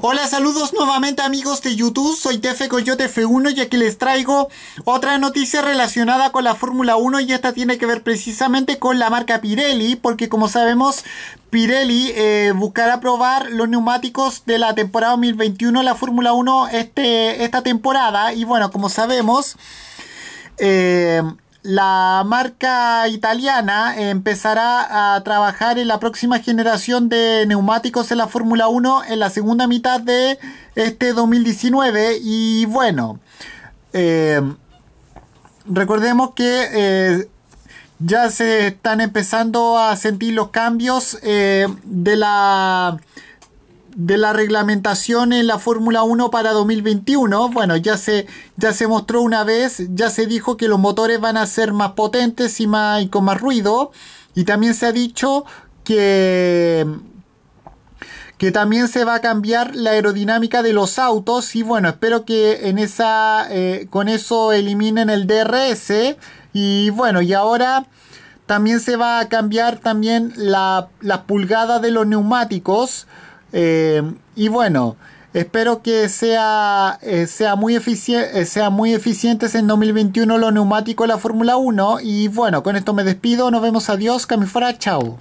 Hola, saludos nuevamente amigos de YouTube, soy Tefe Coyote F1 y aquí les traigo otra noticia relacionada con la Fórmula 1 y esta tiene que ver precisamente con la marca Pirelli, porque como sabemos Pirelli eh, buscará probar los neumáticos de la temporada 2021 la Fórmula 1 este, esta temporada y bueno, como sabemos... Eh, la marca italiana empezará a trabajar en la próxima generación de neumáticos en la Fórmula 1 en la segunda mitad de este 2019 y bueno, eh, recordemos que eh, ya se están empezando a sentir los cambios eh, de la de la reglamentación en la Fórmula 1 para 2021. Bueno, ya se, ya se mostró una vez, ya se dijo que los motores van a ser más potentes y, con más ruido. Y también se ha dicho que, que también se va a cambiar la aerodinámica de los autos. Y bueno, espero que en esa, eh, con eso eliminen el DRS. Y bueno, y ahora... También se va a cambiar también la, las pulgadas de los neumáticos. Eh, y bueno, espero que sea, eh, sea, muy eh, sea muy eficientes en 2021 los neumáticos de la Fórmula 1. Y bueno, con esto me despido. Nos vemos. Adiós. Camifora. Chao.